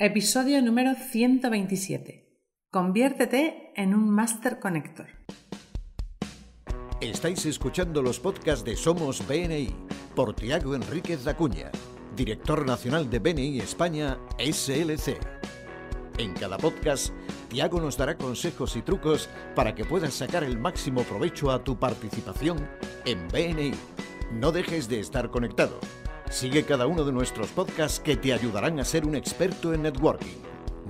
Episodio número 127. Conviértete en un Master Connector. Estáis escuchando los podcasts de Somos BNI por Tiago Enríquez Acuña, director nacional de BNI España SLC. En cada podcast, Tiago nos dará consejos y trucos para que puedas sacar el máximo provecho a tu participación en BNI. No dejes de estar conectado. Sigue cada uno de nuestros podcasts que te ayudarán a ser un experto en networking.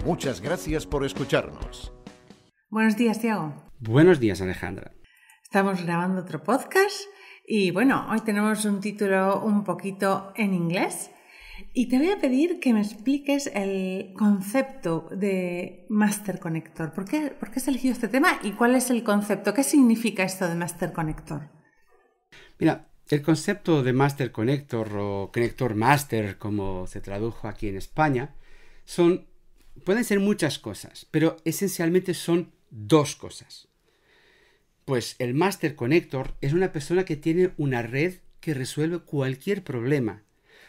Muchas gracias por escucharnos. Buenos días, Tiago. Buenos días, Alejandra. Estamos grabando otro podcast y bueno, hoy tenemos un título un poquito en inglés y te voy a pedir que me expliques el concepto de Master Connector. ¿Por qué, por has elegido este tema y cuál es el concepto? ¿Qué significa esto de Master Connector? Mira, el concepto de Master Connector o Connector Master, como se tradujo aquí en España, son, pueden ser muchas cosas, pero esencialmente son dos cosas. Pues el Master Connector es una persona que tiene una red que resuelve cualquier problema.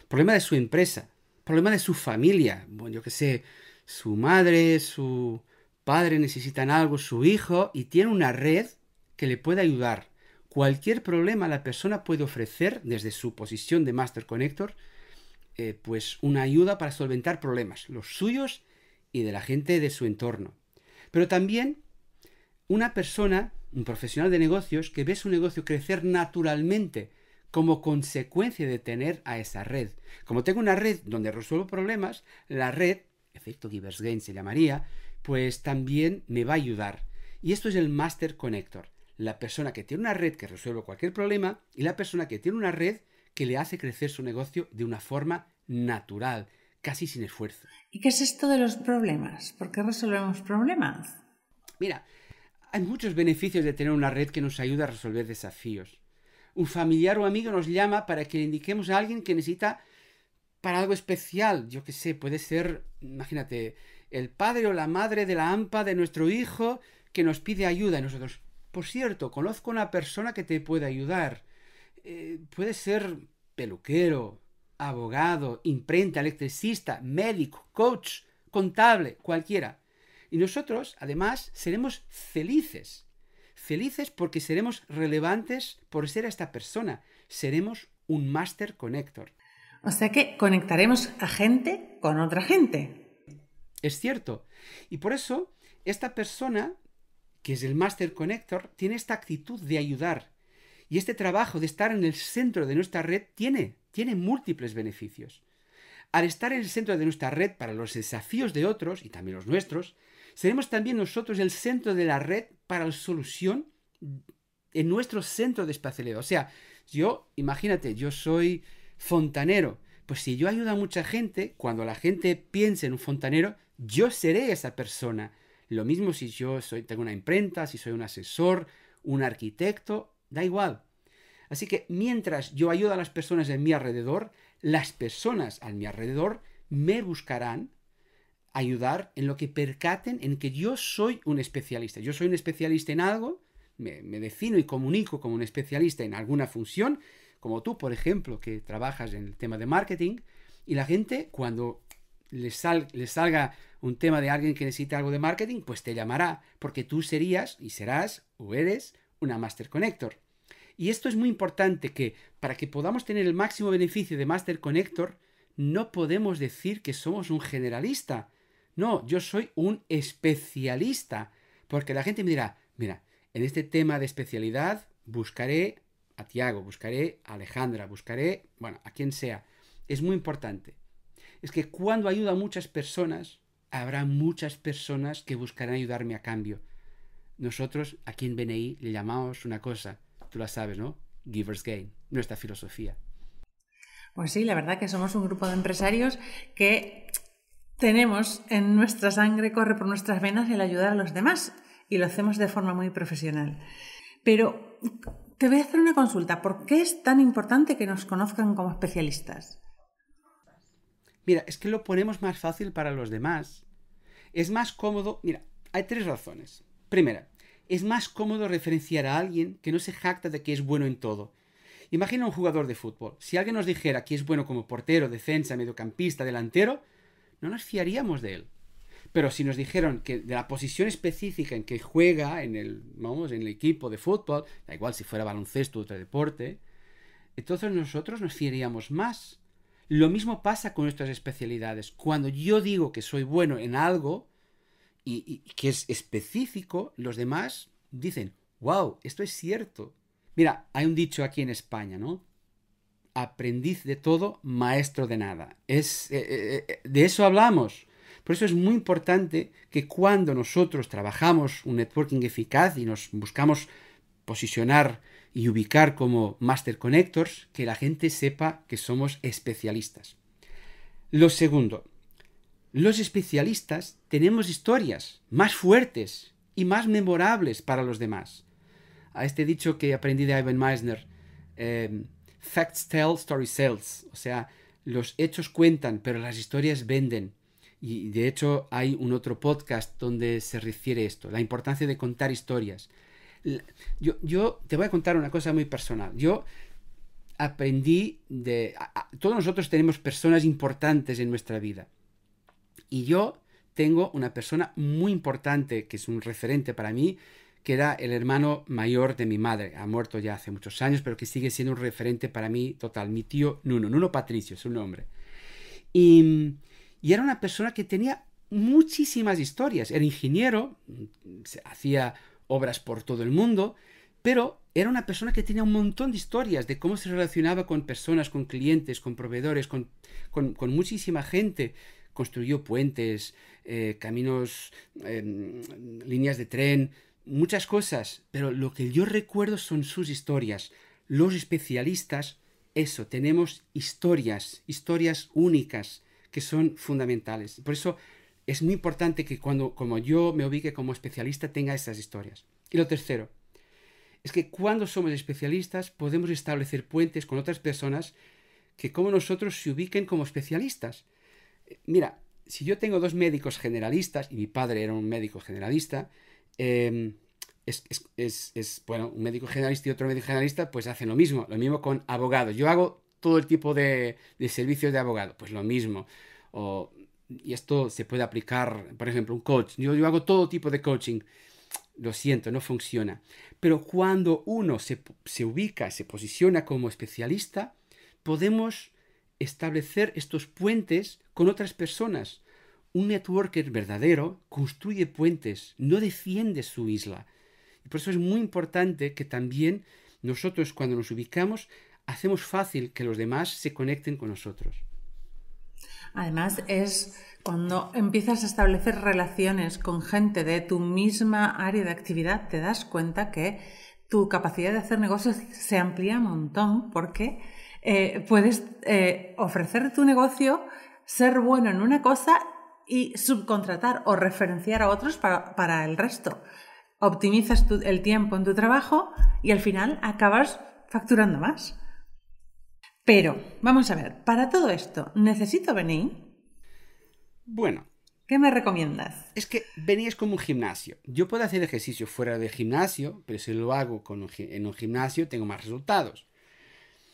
Problema de su empresa, problema de su familia, bueno, yo que sé, su madre, su padre necesitan algo, su hijo, y tiene una red que le puede ayudar cualquier problema la persona puede ofrecer desde su posición de Master Connector, eh, pues una ayuda para solventar problemas, los suyos y de la gente de su entorno. Pero también una persona, un profesional de negocios, que ve su negocio crecer naturalmente como consecuencia de tener a esa red. Como tengo una red donde resuelvo problemas, la red, efecto Givers Gain se llamaría, pues también me va a ayudar. Y esto es el Master Connector la persona que tiene una red que resuelve cualquier problema y la persona que tiene una red que le hace crecer su negocio de una forma natural, casi sin esfuerzo. ¿Y qué es esto de los problemas? ¿Por qué resolvemos problemas? Mira, hay muchos beneficios de tener una red que nos ayuda a resolver desafíos. Un familiar o amigo nos llama para que le indiquemos a alguien que necesita para algo especial. Yo qué sé, puede ser, imagínate, el padre o la madre de la AMPA de nuestro hijo que nos pide ayuda y nosotros, por cierto, conozco una persona que te puede ayudar. Eh, puede ser peluquero, abogado, imprenta, electricista, médico, coach, contable, cualquiera. Y nosotros, además, seremos felices. Felices porque seremos relevantes por ser a esta persona. Seremos un Master Connector. O sea que conectaremos a gente con otra gente. Es cierto. Y por eso, esta persona que es el Master Connector, tiene esta actitud de ayudar. Y este trabajo de estar en el centro de nuestra red tiene, tiene múltiples beneficios. Al estar en el centro de nuestra red para los desafíos de otros y también los nuestros, seremos también nosotros el centro de la red para la solución en nuestro centro de espacialidad. O sea, yo, imagínate, yo soy fontanero. Pues si yo ayudo a mucha gente, cuando la gente piense en un fontanero, yo seré esa persona lo mismo si yo soy, tengo una imprenta, si soy un asesor, un arquitecto, da igual. Así que mientras yo ayudo a las personas en mi alrededor, las personas a mi alrededor me buscarán ayudar en lo que percaten en que yo soy un especialista. Yo soy un especialista en algo, me, me defino y comunico como un especialista en alguna función, como tú, por ejemplo, que trabajas en el tema de marketing, y la gente cuando le, salga un tema de alguien que necesita algo de marketing, pues te llamará, porque tú serías y serás o eres una Master Connector. Y esto es muy importante que para que podamos tener el máximo beneficio de Master Connector, no podemos decir que somos un generalista. No, yo soy un especialista. Porque la gente me dirá, mira, en este tema de especialidad buscaré a Tiago, buscaré a Alejandra, buscaré, bueno, a quien sea. Es muy importante es que cuando ayudo a muchas personas, habrá muchas personas que buscarán ayudarme a cambio. Nosotros aquí en BNI le llamamos una cosa, tú la sabes, ¿no? Giver's Gain, nuestra filosofía. Pues sí, la verdad que somos un grupo de empresarios que tenemos en nuestra sangre, corre por nuestras venas el ayudar a los demás y lo hacemos de forma muy profesional. Pero te voy a hacer una consulta. ¿Por qué es tan importante que nos conozcan como especialistas? Mira, es que lo ponemos más fácil para los demás. Es más cómodo, mira, hay tres razones. Primera, es más cómodo referenciar a alguien que no se jacta de que es bueno en todo. Imagina un jugador de fútbol. Si alguien nos dijera que es bueno como portero, defensa, mediocampista, delantero, no nos fiaríamos de él. Pero si nos dijeron que de la posición específica en que juega en el, vamos, en el equipo de fútbol, da igual si fuera baloncesto o otro deporte, entonces nosotros nos fiaríamos más. Lo mismo pasa con nuestras especialidades. Cuando yo digo que soy bueno en algo y, que es específico, los demás dicen, wow, esto es cierto. Mira, hay un dicho aquí en España, ¿no? Aprendiz de todo, maestro de nada. Es, eh, eh, eh, de eso hablamos. Por eso es muy importante que cuando nosotros trabajamos un networking eficaz y nos buscamos posicionar y ubicar como Master Connectors, que la gente sepa que somos especialistas. Lo segundo, los especialistas tenemos historias más fuertes y más memorables para los demás. A este dicho que aprendí de Ivan Meissner, em, facts tell, story sells, o sea, los hechos cuentan, pero las historias venden. Y de hecho hay un otro podcast donde se refiere esto, la importancia de contar historias. Yo, yo te voy a contar una cosa muy personal. Yo aprendí de... todos nosotros tenemos personas importantes en nuestra vida. Y yo tengo una persona muy importante, que es un referente para mí, que era el hermano mayor de mi madre. Ha muerto ya hace muchos años, pero que sigue siendo un referente para mí total. Mi tío Nuno, Nuno Patricio, es un nombre. Y, y era una persona que tenía muchísimas historias. Era ingeniero, hacía obras por todo el mundo, pero era una persona que tenía un montón de historias de cómo se relacionaba con personas, con clientes, con proveedores, con, muchísima gente. Construyó puentes, eh, caminos, em, líneas de tren, muchas cosas, pero lo que yo recuerdo son sus historias. Los especialistas, eso, tenemos historias, historias únicas que son fundamentales. Por eso es muy importante que cuando como yo me ubique como especialista tenga estas historias. Y lo tercero, es que cuando somos especialistas podemos establecer puentes con otras personas que como nosotros se ubiquen como especialistas. Mira, si yo tengo dos médicos generalistas, y mi padre era un médico generalista, em, es, bueno, un médico generalista y otro médico generalista, pues hacen lo mismo, lo mismo con abogados. Yo hago todo el tipo de, de servicios de abogado, pues lo mismo. O y esto se puede aplicar, por ejemplo, un coach. Yo, hago todo tipo de coaching. Lo siento, no funciona. Pero cuando uno se, se ubica, se posiciona como especialista, podemos establecer estos puentes con otras personas. Un networker verdadero construye puentes, no defiende su isla. Y por eso es muy importante que también nosotros cuando nos ubicamos hacemos fácil que los demás se conecten con nosotros. Además, es cuando empiezas a establecer relaciones con gente de tu misma área de actividad, te das cuenta que tu capacidad de hacer negocios se amplía un montón porque eh, puedes eh, ofrecer tu negocio, ser bueno en una cosa y subcontratar o referenciar a otros para, para el resto. Optimizas tu, el tiempo en tu trabajo y al final acabas facturando más. Pero, vamos a ver, para todo esto, ¿necesito venir? Bueno. ¿Qué me recomiendas? Es que venís es como un gimnasio. Yo puedo hacer ejercicio fuera del gimnasio, pero si lo hago en un gimnasio tengo más resultados.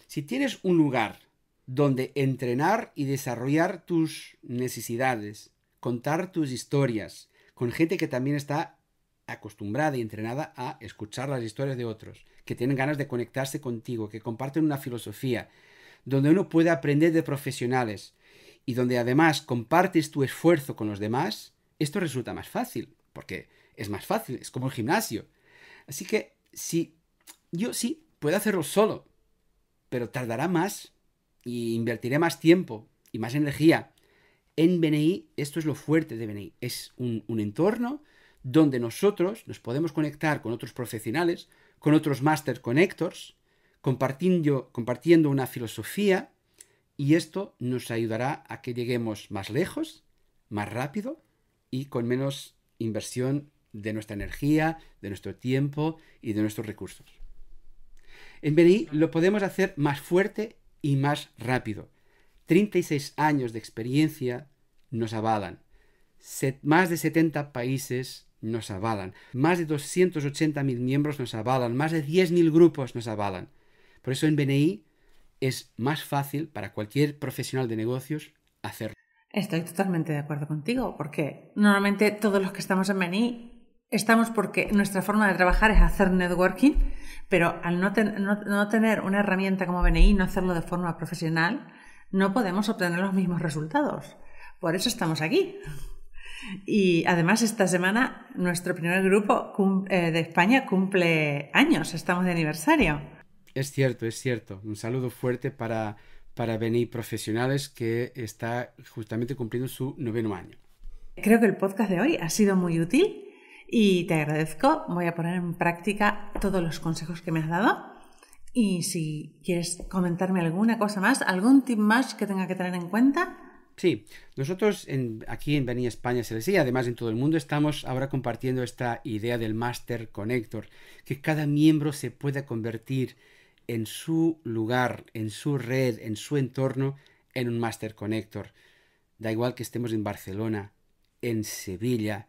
Si tienes un lugar donde entrenar y desarrollar tus necesidades, contar tus historias, con gente que también está acostumbrada y entrenada a escuchar las historias de otros, que tienen ganas de conectarse contigo, que comparten una filosofía, donde uno puede aprender de profesionales y donde además compartes tu esfuerzo con los demás, esto resulta más fácil, porque es más fácil, es como el gimnasio. Así que si yo sí, puedo hacerlo solo, pero tardará más y invertiré más tiempo y más energía. En BNI, esto es lo fuerte de BNI, es un entorno donde nosotros nos podemos conectar con otros profesionales, con otros Master Connectors, compartiendo, una filosofía y esto nos ayudará a que lleguemos más lejos, más rápido y con menos inversión de nuestra energía, de nuestro tiempo y de nuestros recursos. En BNI lo podemos hacer más fuerte y más rápido. 36 años de experiencia nos avalan. más de 70 países nos avalan. Más de 280.000 miembros nos avalan. Más de 10.000 grupos nos avalan. Por eso en BNI es más fácil para cualquier profesional de negocios hacerlo. Estoy totalmente de acuerdo contigo, porque normalmente todos los que estamos en BNI estamos porque nuestra forma de trabajar es hacer networking, pero al no, tener una herramienta como BNI, no hacerlo de forma profesional, no podemos obtener los mismos resultados. Por eso estamos aquí. Y además esta semana nuestro primer grupo eh, de España cumple años, estamos de aniversario. Es cierto, es cierto. Un saludo fuerte para, para Beni Profesionales que está justamente cumpliendo su noveno año. Creo que el podcast de hoy ha sido muy útil y te agradezco. Voy a poner en práctica todos los consejos que me has dado. Y si quieres comentarme alguna cosa más, algún tip más que tenga que tener en cuenta. Sí, nosotros aquí en Beni España se les y además en todo el mundo, estamos ahora compartiendo esta idea del Master Connector, que cada miembro se pueda convertir en su lugar, en su red, en su entorno, en un Master Connector. Da igual que estemos en Barcelona, en Sevilla,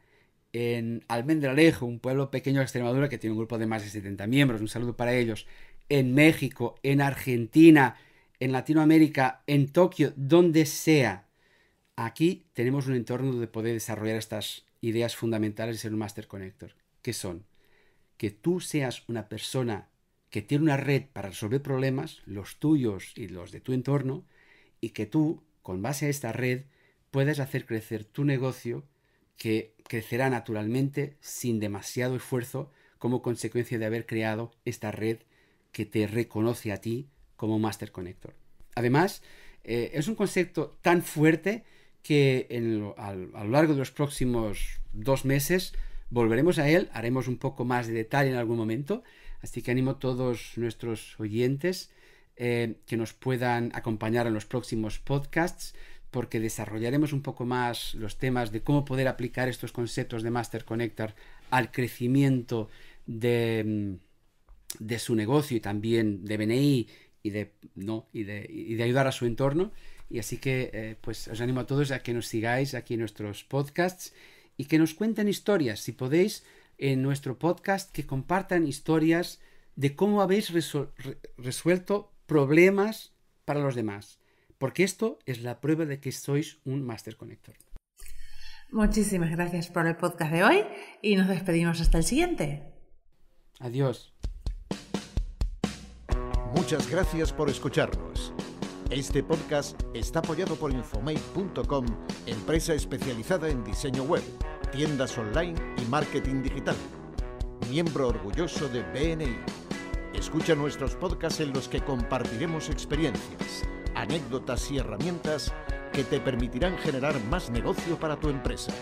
en Almendralejo, un pueblo pequeño de Extremadura que tiene un grupo de más de 70 miembros, un saludo para ellos, en México, en Argentina, en Latinoamérica, en Tokio, donde sea. Aquí tenemos un entorno donde poder desarrollar estas ideas fundamentales en ser un Master Connector, que son que tú seas una persona que tiene una red para resolver problemas, los tuyos y los de tu entorno, y que tú, con base a esta red, puedes hacer crecer tu negocio que crecerá naturalmente sin demasiado esfuerzo como consecuencia de haber creado esta red que te reconoce a ti como Master Connector. Además, eh, es un concepto tan fuerte que a lo largo de los próximos dos meses volveremos a él, haremos un poco más de detalle en algún momento, Así que animo a todos nuestros oyentes eh, que nos puedan acompañar en los próximos podcasts porque desarrollaremos un poco más los temas de cómo poder aplicar estos conceptos de Master Connector al crecimiento de, mm, su negocio y también de BNI y de, y de, ayudar a su entorno. Y así que eh, pues os animo a todos a que nos sigáis aquí en nuestros podcasts y que nos cuenten historias. Si podéis, en nuestro podcast que compartan historias de cómo habéis resuelto problemas para los demás, porque esto es la prueba de que sois un Master Connector. Muchísimas gracias por el podcast de hoy y nos despedimos hasta el siguiente. Adiós. Muchas gracias por escucharnos. Este podcast está apoyado por infomate.com, empresa especializada en diseño web tiendas online y marketing digital. Miembro orgulloso de BNI. Escucha nuestros podcasts en los que compartiremos experiencias, anécdotas y herramientas que te permitirán generar más negocio para tu empresa.